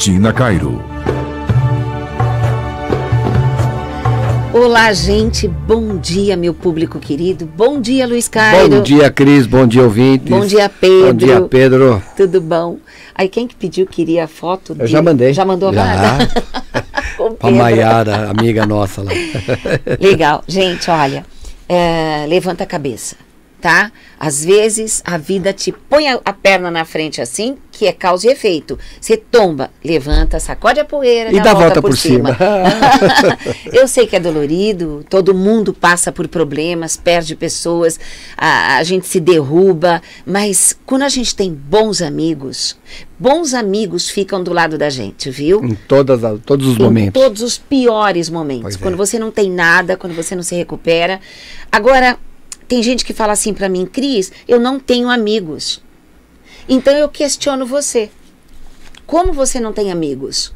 Tina Cairo. Olá, gente. Bom dia, meu público querido. Bom dia, Luiz Cairo. Bom dia, Cris. Bom dia, ouvintes. Bom dia, Pedro. Bom dia, Pedro. Tudo bom? Aí, quem que pediu queria a foto? Eu de... já mandei. Já mandou já. a A Maiara, amiga nossa lá. Legal. Gente, olha, é, levanta a cabeça tá? Às vezes a vida te põe a, a, perna na frente assim, que é causa e efeito. Você tomba, levanta, sacode a poeira e dá, a volta, volta por, por cima. cima. eu sei que é dolorido, todo mundo passa por problemas, perde pessoas, a, a gente se derruba, mas quando a gente tem bons amigos, bons amigos ficam do lado da gente, viu? Em todas todos os em momentos. Em todos os piores momentos. Pois quando é. você não tem nada, quando você não se recupera. Agora, tem gente que fala assim para mim, Cris, eu não tenho amigos. Então eu questiono você. Como você não tem amigos?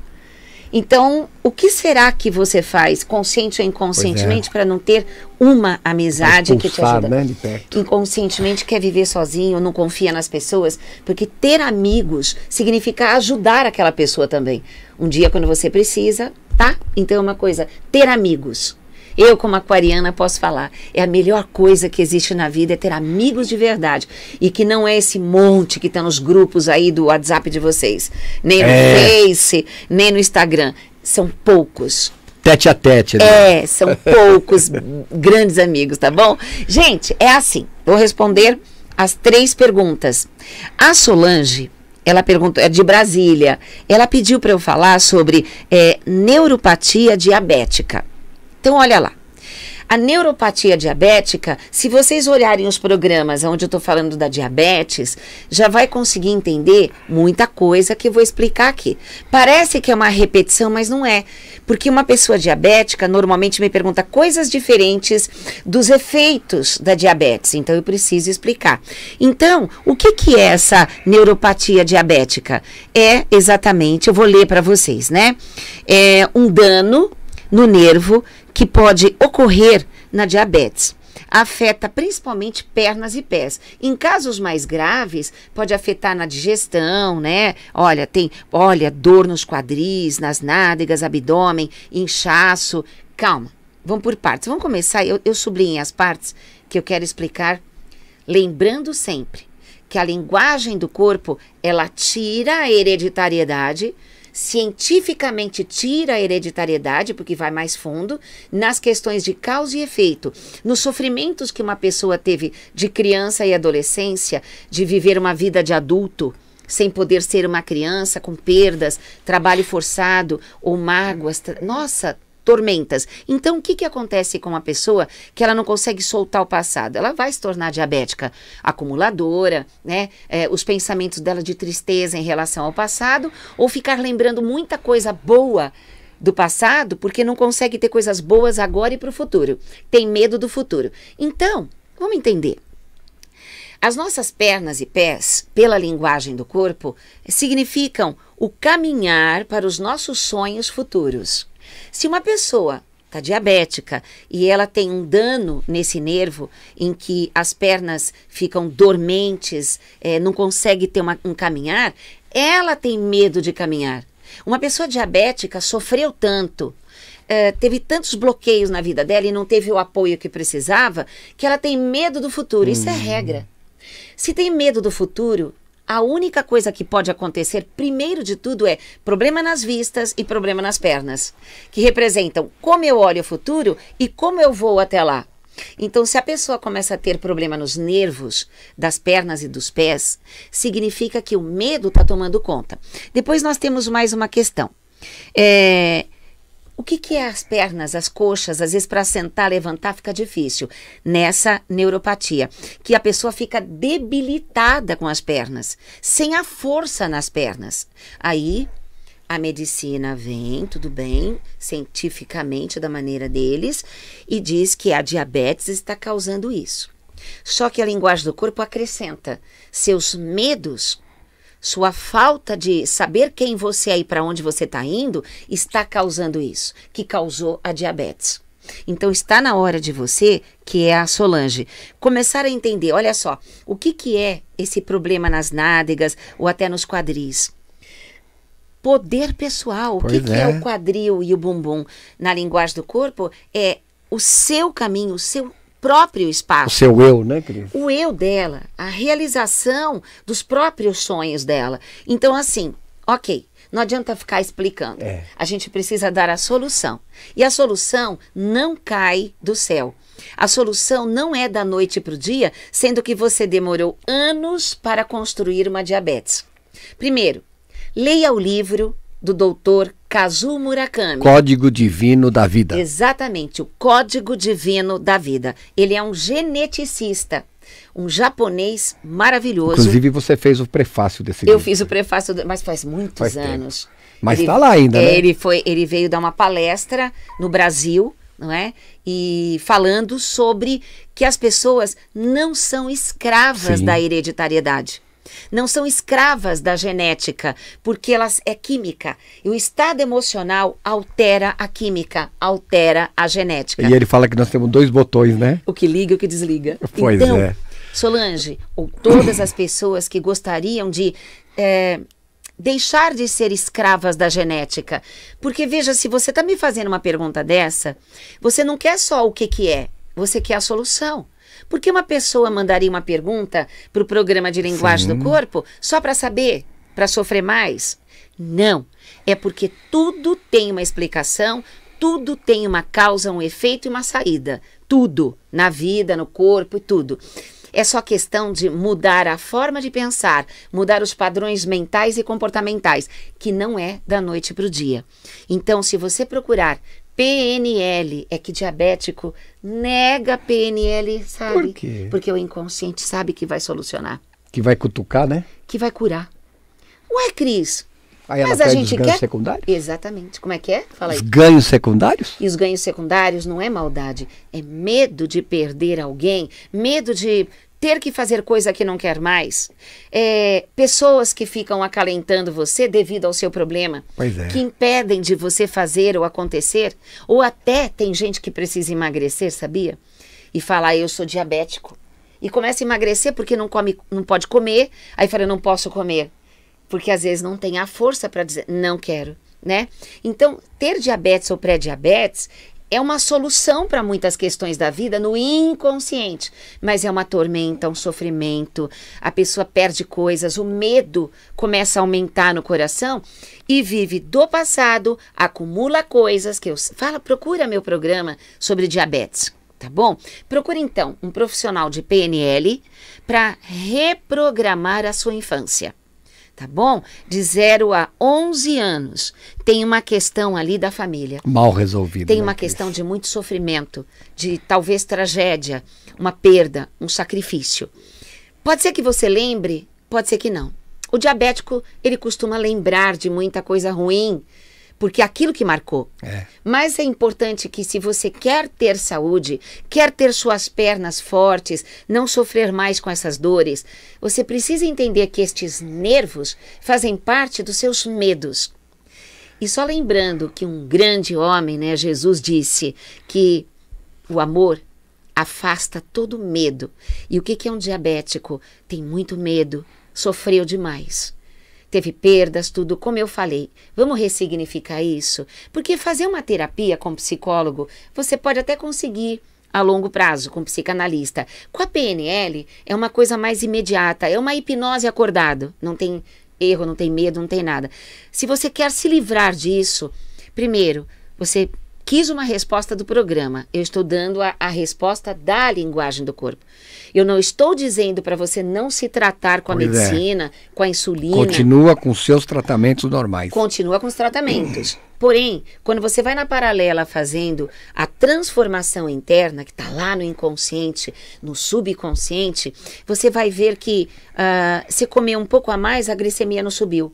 Então, o que será que você faz, consciente ou inconscientemente, é. para não ter uma amizade que te ajuda? Né, de perto. Inconscientemente quer viver sozinho, não confia nas pessoas, porque ter amigos significa ajudar aquela pessoa também. Um dia, quando você precisa, tá? Então é uma coisa, ter amigos. Eu, como aquariana, posso falar. É a melhor coisa que existe na vida é ter amigos de verdade. E que não é esse monte que está nos grupos aí do WhatsApp de vocês. Nem no é. Face, nem no Instagram. São poucos tete a tete. Né? É, são poucos grandes amigos, tá bom? Gente, é assim. Vou responder as três perguntas. A Solange, ela perguntou, é de Brasília. Ela pediu para eu falar sobre é, neuropatia diabética. Então, olha lá. A neuropatia diabética, se vocês olharem os programas onde eu estou falando da diabetes, já vai conseguir entender muita coisa que eu vou explicar aqui. Parece que é uma repetição, mas não é. Porque uma pessoa diabética normalmente me pergunta coisas diferentes dos efeitos da diabetes. Então eu preciso explicar. Então, o que, que é essa neuropatia diabética? É exatamente, eu vou ler para vocês, né? É um dano no nervo que pode ocorrer na diabetes. Afeta principalmente pernas e pés. Em casos mais graves, pode afetar na digestão, né? Olha, tem, olha, dor nos quadris, nas nádegas, abdômen, inchaço. Calma, vamos por partes. Vamos começar, eu, eu as partes que eu quero explicar, lembrando sempre que a linguagem do corpo, ela tira a hereditariedade, cientificamente tira a hereditariedade, porque vai mais fundo, nas questões de causa e efeito, nos sofrimentos que uma pessoa teve de criança e adolescência, de viver uma vida de adulto sem poder ser uma criança, com perdas, trabalho forçado ou mágoas. Nossa, tormentas. Então, o que, que acontece com uma pessoa que ela não consegue soltar o passado? Ela vai se tornar diabética, acumuladora, né? É, os pensamentos dela de tristeza em relação ao passado, ou ficar lembrando muita coisa boa do passado porque não consegue ter coisas boas agora e para o futuro. Tem medo do futuro. Então, vamos entender. As nossas pernas e pés, pela linguagem do corpo, significam o caminhar para os nossos sonhos futuros. Se uma pessoa está diabética e ela tem um dano nesse nervo em que as pernas ficam dormentes, é, não consegue ter uma, um caminhar, ela tem medo de caminhar. Uma pessoa diabética sofreu tanto, é, teve tantos bloqueios na vida dela e não teve o apoio que precisava, que ela tem medo do futuro. Isso é uhum. regra. Se tem medo do futuro, a única coisa que pode acontecer, primeiro de tudo, é problema nas vistas e problema nas pernas, que representam como eu olho o futuro e como eu vou até lá. Então, se a pessoa começa a ter problema nos nervos, das pernas e dos pés, significa que o medo está tomando conta. Depois nós temos mais uma questão. É, o que, que é as pernas, as coxas? Às vezes, para sentar, levantar, fica difícil. Nessa neuropatia, que a pessoa fica debilitada com as pernas, sem a força nas pernas. Aí, a medicina vem, tudo bem, cientificamente, da maneira deles, e diz que a diabetes está causando isso. Só que a linguagem do corpo acrescenta seus medos sua falta de saber quem você é e para onde você está indo está causando isso, que causou a diabetes. Então está na hora de você, que é a Solange, começar a entender, olha só, o que, que é esse problema nas nádegas ou até nos quadris? Poder pessoal, pois o que é. que é o quadril e o bumbum? Na linguagem do corpo, é o seu caminho, o seu próprio espaço. O seu eu, né, Cris? O eu dela, a realização dos próprios sonhos dela. Então, assim, ok, não adianta ficar explicando. É. A gente precisa dar a solução. E a solução não cai do céu. A solução não é da noite para o dia, sendo que você demorou anos para construir uma diabetes. Primeiro, leia o livro do doutor Kazu Murakami. Código Divino da Vida. Exatamente, o Código Divino da Vida. Ele é um geneticista um japonês maravilhoso. Inclusive, você fez o prefácio desse livro. Eu fiz o prefácio, mas faz muitos faz anos. Tempo. Mas está lá ainda, né? Ele, foi, ele veio dar uma palestra no Brasil, não é? E falando sobre que as pessoas não são escravas Sim. da hereditariedade não são escravas da genética, porque elas é química. E o estado emocional altera a química, altera a genética. E ele fala que nós temos dois botões, né? O que liga e o que desliga. Pois então, é. Solange, ou todas as pessoas que gostariam de é, deixar de ser escravas da genética. Porque veja, se você está me fazendo uma pergunta dessa, você não quer só o que, que é, você quer a solução. Por que uma pessoa mandaria uma pergunta para o programa de linguagem Sim. do corpo só para saber, para sofrer mais? Não. É porque tudo tem uma explicação, tudo tem uma causa, um efeito e uma saída. Tudo. Na vida, no corpo e tudo. É só questão de mudar a forma de pensar, mudar os padrões mentais e comportamentais, que não é da noite para o dia. Então, se você procurar PNL. É que diabético nega PNL, sabe? Por quê? Porque o inconsciente sabe que vai solucionar. Que vai cutucar, né? Que vai curar. Ué, Cris. Aí ela mas a gente os ganhos quer... secundários? Exatamente. Como é que é? Fala aí. Os ganhos secundários? E os ganhos secundários não é maldade, é medo de perder alguém, medo de ter que fazer coisa que não quer mais, é, pessoas que ficam acalentando você devido ao seu problema, é. que impedem de você fazer ou acontecer, ou até tem gente que precisa emagrecer, sabia? E falar, ah, eu sou diabético. E começa a emagrecer porque não, come, não pode comer, aí fala, eu não posso comer. Porque às vezes não tem a força para dizer, não quero. Né? Então, ter diabetes ou pré-diabetes é uma solução para muitas questões da vida no inconsciente, mas é uma tormenta, um sofrimento. A pessoa perde coisas, o medo começa a aumentar no coração e vive do passado, acumula coisas que eu fala, procura meu programa sobre diabetes, tá bom? Procura então um profissional de PNL para reprogramar a sua infância tá bom? De 0 a 11 anos, tem uma questão ali da família. Mal resolvida. Tem né, uma questão de muito sofrimento, de talvez tragédia, uma perda, um sacrifício. Pode ser que você lembre, pode ser que não. O diabético, ele costuma lembrar de muita coisa ruim porque é aquilo que marcou. É. Mas é importante que se você quer ter saúde, quer ter suas pernas fortes, não sofrer mais com essas dores, você precisa entender que estes nervos fazem parte dos seus medos. E só lembrando que um grande homem, né, Jesus disse que o amor afasta todo medo. E o que é um diabético? Tem muito medo, sofreu demais teve perdas, tudo, como eu falei. Vamos ressignificar isso? Porque fazer uma terapia com psicólogo, você pode até conseguir a longo prazo com psicanalista. Com a PNL é uma coisa mais imediata, é uma hipnose acordado, não tem erro, não tem medo, não tem nada. Se você quer se livrar disso, primeiro, você quis uma resposta do programa. Eu estou dando a, a resposta da linguagem do corpo. Eu não estou dizendo para você não se tratar com a pois é. medicina, é. com a insulina. Continua com seus tratamentos normais. Continua com os tratamentos. Porém, quando você vai na paralela fazendo a transformação interna, que está lá no inconsciente, no subconsciente, você vai ver que uh, se comer um pouco a mais, a glicemia não subiu.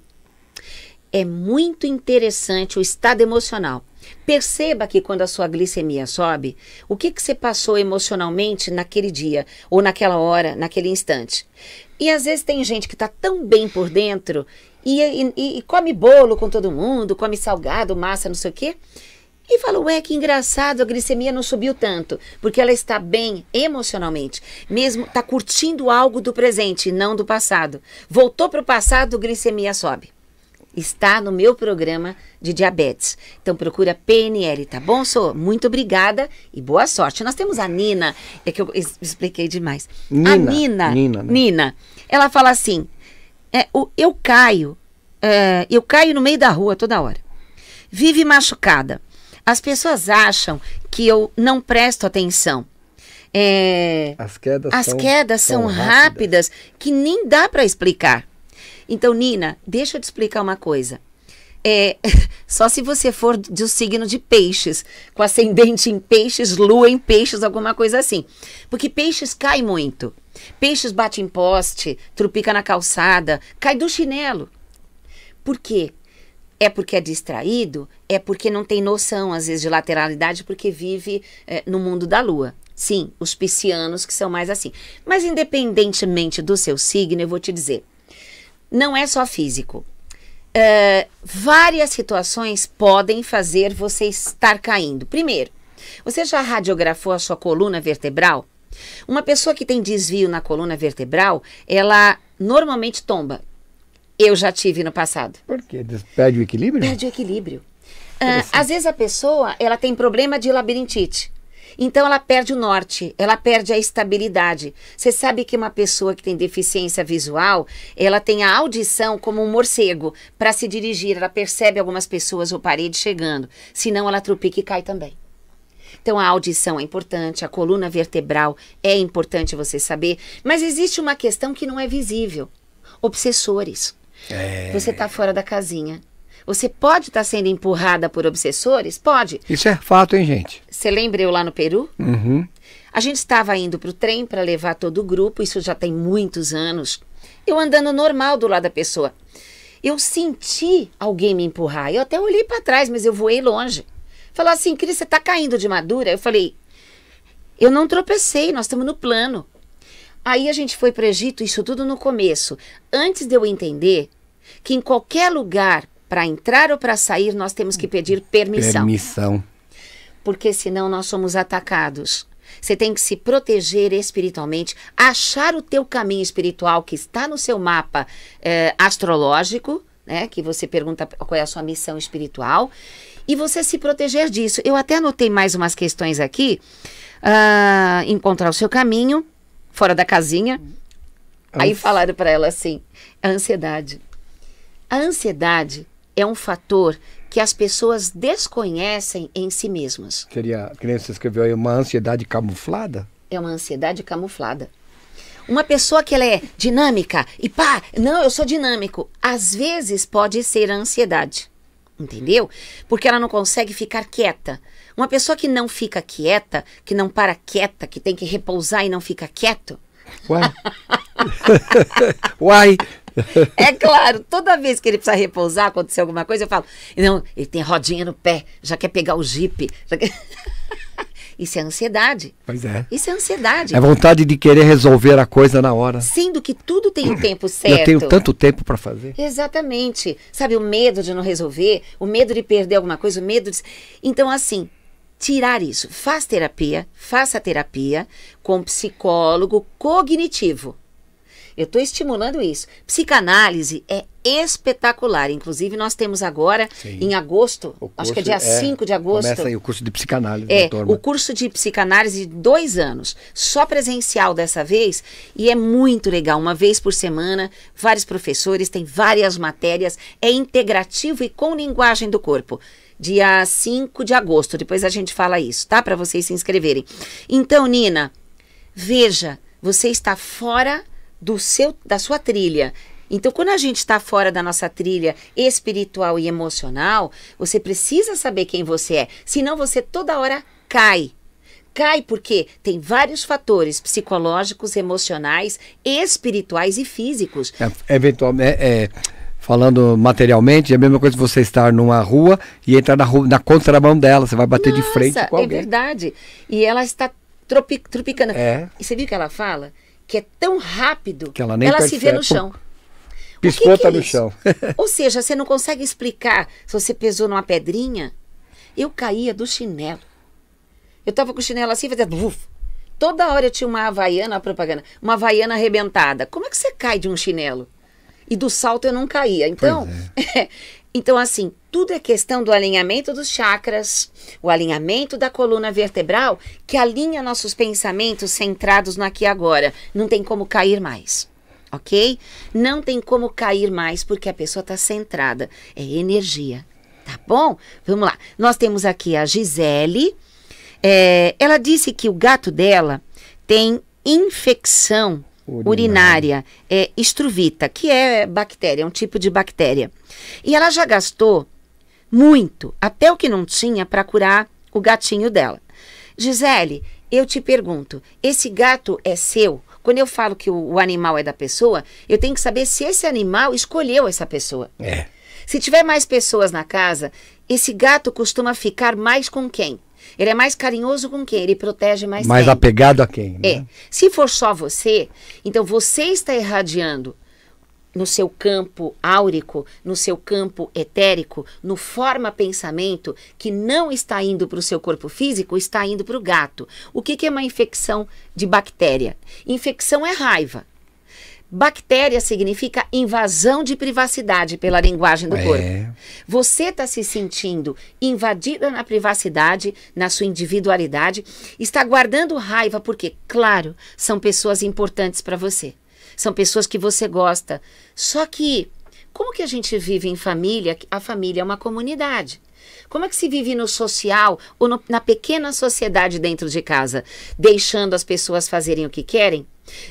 É muito interessante o estado emocional. Perceba que quando a sua glicemia sobe, o que, que você passou emocionalmente naquele dia, ou naquela hora, naquele instante. E às vezes tem gente que está tão bem por dentro e, e, e, come bolo com todo mundo, come salgado, massa, não sei o quê. E fala, ué, que engraçado, a glicemia não subiu tanto, porque ela está bem emocionalmente, mesmo está curtindo algo do presente, não do passado. Voltou para o passado, glicemia sobe. Está no meu programa de diabetes. Então procura PNL, tá bom, Sô? Muito obrigada e boa sorte. Nós temos a Nina, é que eu expliquei demais. Nina. A Nina. Nina, né? Nina ela fala assim: é, o, eu caio, é, eu caio no meio da rua toda hora. Vive machucada. As pessoas acham que eu não presto atenção. É, as quedas, as são, quedas são, são rápidas. rápidas que nem dá para explicar. Então, Nina, deixa eu te explicar uma coisa é só se você for do signo de peixes, com ascendente em peixes, lua em peixes, alguma coisa assim. Porque peixes cai muito. Peixes bate em poste, trupica na calçada, cai do chinelo. Por quê? É porque é distraído? É porque não tem noção, às vezes, de lateralidade, porque vive é, no mundo da lua. Sim, os piscianos que são mais assim. Mas independentemente do seu signo, eu vou te dizer, não é só físico. Uh, várias situações podem fazer você estar caindo. Primeiro, você já radiografou a sua coluna vertebral? Uma pessoa que tem desvio na coluna vertebral, ela normalmente tomba. Eu já tive no passado. Por quê? Perde o equilíbrio? Perde o equilíbrio. Uh, às vezes a pessoa, ela tem problema de labirintite. Então ela perde o norte, ela perde a estabilidade. Você sabe que uma pessoa que tem deficiência visual, ela tem a audição como um morcego para se dirigir, ela percebe algumas pessoas ou parede chegando, senão ela trupica e cai também. Então a audição é importante, a coluna vertebral é importante você saber, mas existe uma questão que não é visível: obsessores. É... Você está fora da casinha. Você pode estar tá sendo empurrada por obsessores? Pode. Isso é fato, hein, gente? Você lembra eu lá no Peru? Uhum. A gente estava indo para o trem para levar todo o grupo, isso já tem muitos anos. Eu andando normal do lado da pessoa. Eu senti alguém me empurrar. Eu até olhei para trás, mas eu voei longe. Falou assim, Cris, você está caindo de madura? Eu falei, eu não tropecei, nós estamos no plano. Aí a gente foi para o Egito, isso tudo no começo. Antes de eu entender que em qualquer lugar para entrar ou para sair, nós temos que pedir permissão. Permissão. Porque senão nós somos atacados. Você tem que se proteger espiritualmente, achar o teu caminho espiritual que está no seu mapa é, astrológico, né? Que você pergunta qual é a sua missão espiritual e você se proteger disso. Eu até anotei mais umas questões aqui. Uh, encontrar o seu caminho fora da casinha. Ansi... Aí falaram para ela assim: a ansiedade. A ansiedade é um fator que as pessoas desconhecem em si mesmas. Seria, a criança escreveu aí, uma ansiedade camuflada? É uma ansiedade camuflada. Uma pessoa que ela é dinâmica e pá, não, eu sou dinâmico, às vezes pode ser ansiedade. Entendeu? Porque ela não consegue ficar quieta. Uma pessoa que não fica quieta, que não para quieta, que tem que repousar e não fica quieto. Uai. Uai. É claro, toda vez que ele precisa repousar, acontecer alguma coisa, eu falo: não, ele tem rodinha no pé, já quer pegar o jipe. Isso é ansiedade. Pois é. Isso é ansiedade. É vontade de querer resolver a coisa na hora. Sendo que tudo tem o um tempo certo. Eu tenho tanto tempo para fazer. Exatamente. Sabe, o medo de não resolver, o medo de perder alguma coisa, o medo de. Então, assim, tirar isso. Faz terapia, faça terapia com psicólogo cognitivo. Eu estou estimulando isso. Psicanálise é espetacular. Inclusive, nós temos agora, Sim. em agosto, curso, acho que é dia é, 5 de agosto. Começa aí o curso de psicanálise. É, né, o curso de psicanálise de dois anos, só presencial dessa vez, e é muito legal. Uma vez por semana, vários professores, tem várias matérias, é integrativo e com linguagem do corpo dia 5 de agosto. Depois a gente fala isso, tá? Para vocês se inscreverem. Então, Nina, veja, você está fora do seu, da sua trilha. Então, quando a gente está fora da nossa trilha espiritual e emocional, você precisa saber quem você é. Senão, você toda hora cai. Cai porque tem vários fatores psicológicos, emocionais, espirituais e físicos. É, eventualmente. É, é, falando materialmente, é a mesma coisa você estar numa rua e entrar na, rua, na contramão dela. Você vai bater nossa, de frente com é alguém. É verdade. E ela está tropi, tropicando. É. E você viu o que ela fala? que é tão rápido que ela, nem ela se vê no chão. Piscou, tá é no isso? chão. Ou seja, você não consegue explicar se você pesou numa pedrinha. Eu caía do chinelo. Eu estava com o chinelo assim, fazia buf. Toda hora eu tinha uma havaiana, a propaganda, uma havaiana arrebentada. Como é que você cai de um chinelo? E do salto eu não caía. Então, é. é então, assim, tudo é questão do alinhamento dos chakras, o alinhamento da coluna vertebral, que alinha nossos pensamentos centrados no aqui e agora. Não tem como cair mais, ok? Não tem como cair mais porque a pessoa está centrada. É energia, tá bom? Vamos lá. Nós temos aqui a Gisele. É, ela disse que o gato dela tem infecção urinária, urinária é, estruvita, que é bactéria, é um tipo de bactéria. E ela já gastou muito, até o que não tinha, para curar o gatinho dela. Gisele, eu te pergunto, esse gato é seu? Quando eu falo que o, o animal é da pessoa, eu tenho que saber se esse animal escolheu essa pessoa. É. Se tiver mais pessoas na casa, esse gato costuma ficar mais com quem? Ele é mais carinhoso com quem? Ele protege mais Mais quem? apegado a quem? É. Né? É. Se for só você, então você está irradiando no seu campo áurico, no seu campo etérico, no forma pensamento que não está indo para o seu corpo físico, está indo para o gato. O que, que, é uma infecção de bactéria? Infecção é raiva. Bactéria significa invasão de privacidade pela linguagem do é. corpo. Você está se sentindo invadida na privacidade, na sua individualidade, está guardando raiva porque, claro, são pessoas importantes para você. São pessoas que você gosta. Só que como que a gente vive em família? A família é uma comunidade. Como é que se vive no social ou no, na pequena sociedade dentro de casa, deixando as pessoas fazerem o que querem?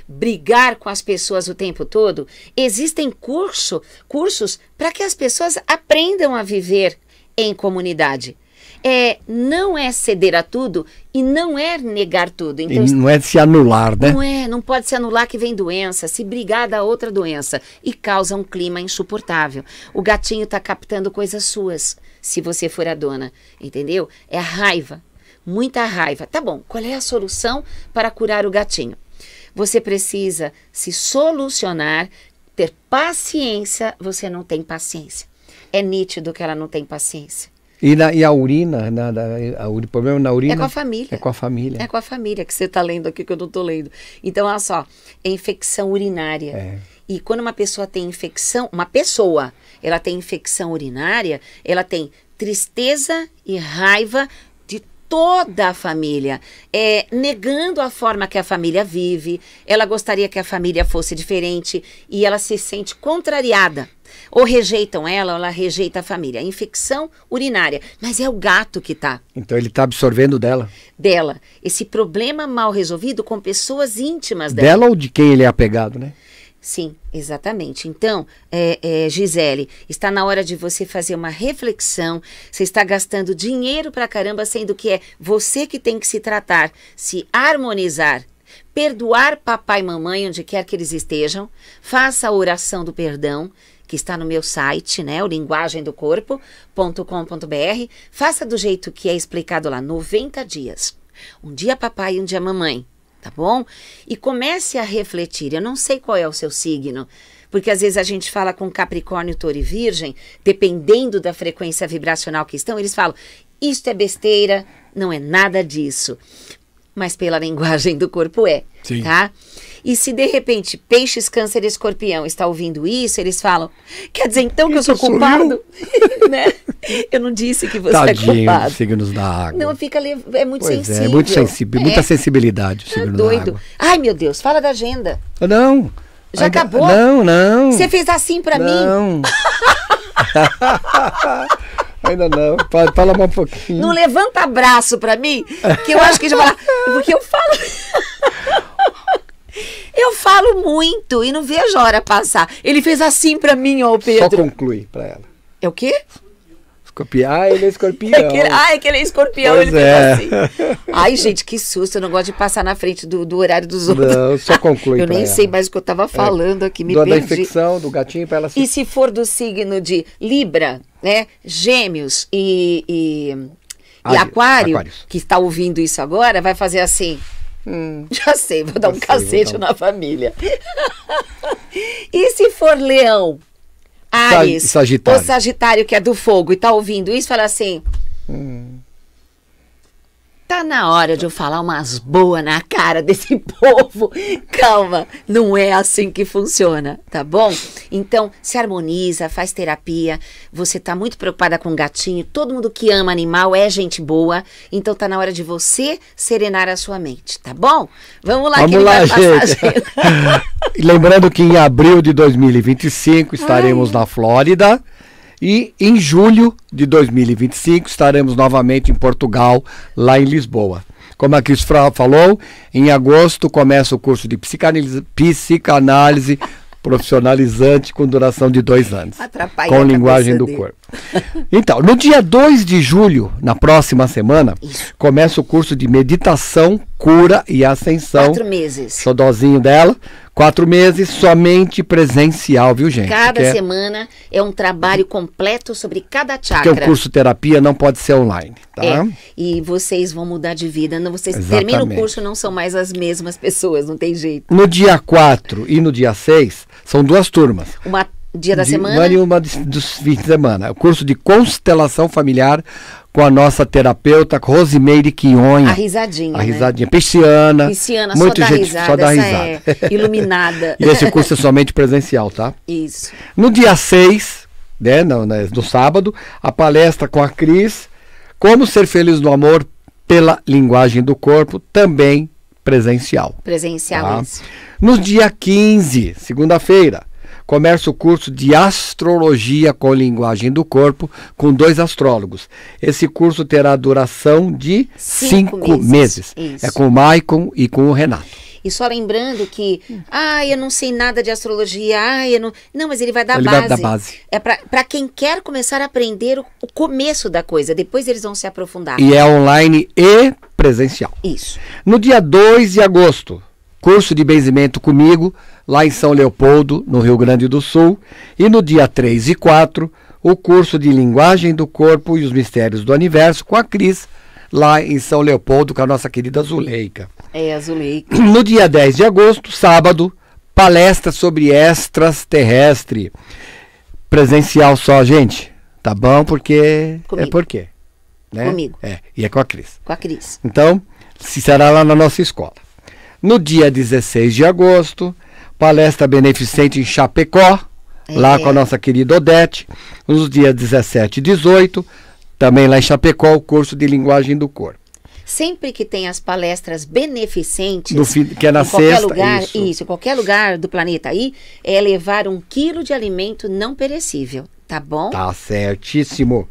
brigar com as pessoas o tempo todo, existem curso, cursos para que as pessoas aprendam a viver em comunidade. É, não é ceder a tudo e não é negar tudo. Então, e não é se anular, né? Não é, não pode se anular que vem doença, se brigar da outra doença e causa um clima insuportável. O gatinho está captando coisas suas, se você for a dona, entendeu? É a raiva, muita raiva. Tá bom, qual é a solução para curar o gatinho? Você precisa se solucionar, ter paciência. Você não tem paciência. É nítido que ela não tem paciência. E, na, e a urina, na, na, a, o problema na urina. É com a família. É com a família. É com a família que você está lendo aqui, que eu não estou lendo. Então, olha só, é infecção urinária. É. E quando uma pessoa tem infecção, uma pessoa, ela tem infecção urinária, ela tem tristeza e raiva toda a família, é, negando a forma que a família vive. Ela gostaria que a família fosse diferente e ela se sente contrariada. Ou rejeitam ela, ou ela rejeita a família. Infecção urinária. Mas é o gato que tá. Então ele tá absorvendo dela. Dela. Esse problema mal resolvido com pessoas íntimas dela. Dela ou de quem ele é apegado, né? Sim, exatamente. Então, é, é, Gisele, está na hora de você fazer uma reflexão. Você está gastando dinheiro pra caramba, sendo que é você que tem que se tratar, se harmonizar perdoar papai e mamãe onde quer que eles estejam, faça a oração do perdão, que está no meu site, né, o linguagemdocorpo.com.br, faça do jeito que é explicado lá, 90 dias. Um dia papai e um dia mamãe tá bom? E comece a refletir. Eu não sei qual é o seu signo, porque às vezes a gente fala com Capricórnio, Touro e Virgem, dependendo da frequência vibracional que estão, eles falam: isto é besteira, não é nada disso. Mas pela linguagem do corpo é, Sim. tá? Sim. E se de repente peixes, câncer e escorpião está ouvindo isso, eles falam: quer dizer então que eu sou culpado? Eu? né? eu não disse que você é Tadinho, é culpado. signos da água. Não, fica é muito pois sensível. É, é muito sensível, é. muita sensibilidade o tá signo é doido. da água. Ai, meu Deus, fala da agenda. Ah, não. Já ainda, acabou? Não, não. Você fez assim para mim? Não. Ainda não. Fala, fala um pouquinho. Não levanta braço pra mim, que eu acho que já vai Porque eu falo. Eu falo muito e não vejo a hora passar. Ele fez assim para mim, o Pedro. Só conclui para ela. É o quê? Escorpião, ah, ele é escorpião. aquele, é ah, é que ele é escorpião, pois ele é. assim. Ai, gente, que susto. Eu não gosto de passar na frente do, do horário dos outros. Não, só conclui. eu nem ela. sei mais o que eu estava é, falando é. aqui, me do, perdi. Da infecção, do gatinho para ela se... E se for do signo de Libra, né? Gêmeos e, e, e aquário, aquários. que está ouvindo isso agora, vai fazer assim. Hum, Já sei, vou dar um sei, cacete na família. e se for leão, Ares, Sagitário. ou Sagitário que é do fogo e tá ouvindo isso, fala assim: hum. Tá na hora de eu falar umas boas na cara desse povo. Calma, não é assim que funciona, tá bom? Então, se harmoniza, faz terapia. Você tá muito preocupada com gatinho. Todo mundo que ama animal é gente boa. Então tá na hora de você serenar a sua mente, tá bom? Vamos lá, Vamos que lá, gente. Lembrando que em abril de 2025 estaremos Ai. na Flórida. E em julho de 2025 estaremos novamente em Portugal, lá em Lisboa. Como a Cris falou, em agosto começa o curso de psicanálise, profissionalizante com duração de dois anos. Atrapalha com linguagem do dele. corpo. Então, no dia 2 de julho, na próxima semana, Isso. começa o curso de meditação, cura e ascensão. Quatro meses. dozinho dela. Quatro meses, somente presencial, viu, gente? Cada é- semana é um trabalho completo sobre cada chakra. Porque o curso terapia não pode ser online, tá? É. E vocês vão mudar de vida. Não, vocês Exatamente. terminam o curso não são mais as mesmas pessoas, não tem jeito. No dia 4 e no dia 6, são duas turmas. Uma dia da de, é semana? Uma e uma dos fins de semana. O curso de constelação familiar com a nossa terapeuta Rosimeire Quionha. A risadinha. A né? risadinha. Né? Pisciana. Pisciana, muito só gente, risada. Só dá é, risada. É iluminada. e esse curso é somente presencial, tá? Isso. No dia 6, né, no, no né, sábado, a palestra com a Cris, Como Ser Feliz no Amor pela Linguagem do Corpo, também presencial. Presencial, tá? isso. No dia 15, segunda-feira, começa o curso de Astrologia com Linguagem do Corpo com dois astrólogos. Esse curso terá duração de cinco, cinco meses. meses. É com o Maicon e com o Renato. E só lembrando que, ah, eu não sei nada de astrologia, ah, eu não. Não, mas ele vai dar ele base. Vai dar base. É para quem quer começar a aprender o, o, começo da coisa, depois eles vão se aprofundar. E é online e presencial. Isso. No dia 2 de agosto, curso de benzimento comigo, lá em São Leopoldo, no Rio Grande do Sul, e no dia 3 e 4, o curso de Linguagem do Corpo e os Mistérios do Universo com a Cris, lá em São Leopoldo, com a nossa querida Zuleika. É, a Zuleika. No dia 10 de agosto, sábado, palestra sobre extraterrestre Presencial só, gente. Tá bom porque é Comigo. é porque, né? Comigo. É, e é com a Cris. Com a Cris. Então, se será lá na nossa escola. No dia 16 de agosto, palestra beneficente em Chapecó, é. lá com a é. nossa querida Odete, nos dias 17 e 18, também lá em Chapecó, o curso de linguagem do corpo. Sempre que tem as palestras beneficentes, fim, que é na em qualquer sexta, lugar, isso. isso, qualquer lugar do planeta aí, é levar um quilo de alimento não perecível, tá bom? Tá certíssimo.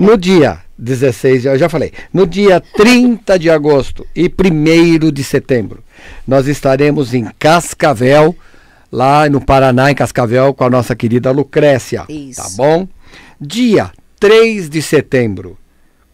No dia 16, eu já falei, no dia 30 de agosto e 1 de setembro, nós estaremos em Cascavel, lá no Paraná, em Cascavel, com a nossa querida Lucrécia. Tá Isso. Tá bom? Dia 3 de setembro,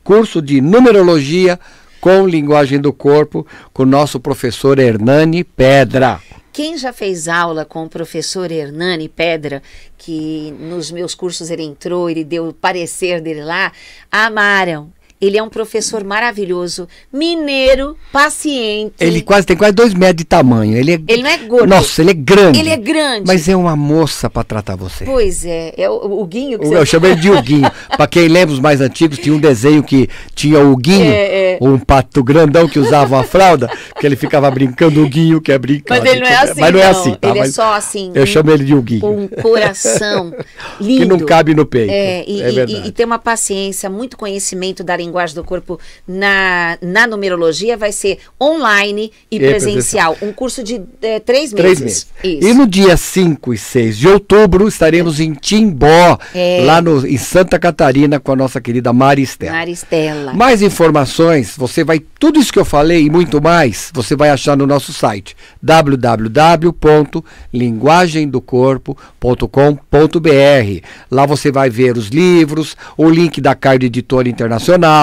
curso de numerologia com linguagem do corpo, com o nosso professor Hernani Pedra. Quem já fez aula com o professor Hernani Pedra, que nos meus cursos ele entrou, ele deu o parecer dele lá, amaram. Ele é um professor maravilhoso, mineiro, paciente. Ele quase tem quase dois metros de tamanho. Ele, é, ele não é gordo. Nossa, ele é grande. Ele é grande. Mas é uma moça para tratar você. Pois é, é o, o Guinho. Que o, você... Eu chamei de Huguinho. para quem lembra os mais antigos, tinha um desenho que tinha o Guinho, é, é. um pato grandão que usava uma fralda, que ele ficava brincando o Guinho, que é brincar. Mas ele não é assim. Mas não, é assim, tá? Ele é mas é só assim. Eu um, chamo ele de Huguinho. Um coração lindo. Que não cabe no peito. É, e, é verdade. E, e tem uma paciência, muito conhecimento da linguagem linguagem do corpo na, na numerologia vai ser online e, e presencial. presencial. Um curso de é, três, três meses. E no dia 5 e 6 de outubro estaremos em Timbó, é. lá no, em Santa Catarina, com a nossa querida Maristela. Maristela. Mais informações, você vai. Tudo isso que eu falei e muito mais, você vai achar no nosso site www.linguagemdocorpo.com.br. Lá você vai ver os livros, o link da Card Editora Internacional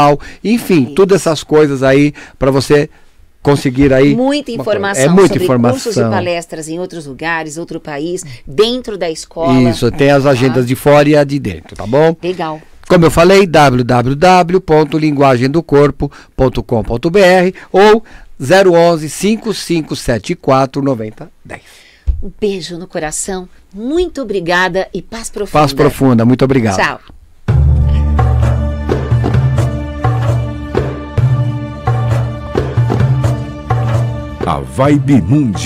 enfim, todas essas coisas aí para você conseguir aí muita informação é muita sobre informação. cursos e palestras em outros lugares, outro país, dentro da escola. Isso, tem as tá? agendas de fora e a de dentro, tá bom? Legal. Como eu falei, www.linguagemdocorpo.com.br ou 011 5574 9010. Um beijo no coração, muito obrigada e paz profunda. Paz profunda, muito obrigado. Tchau. a Vibe Mundial.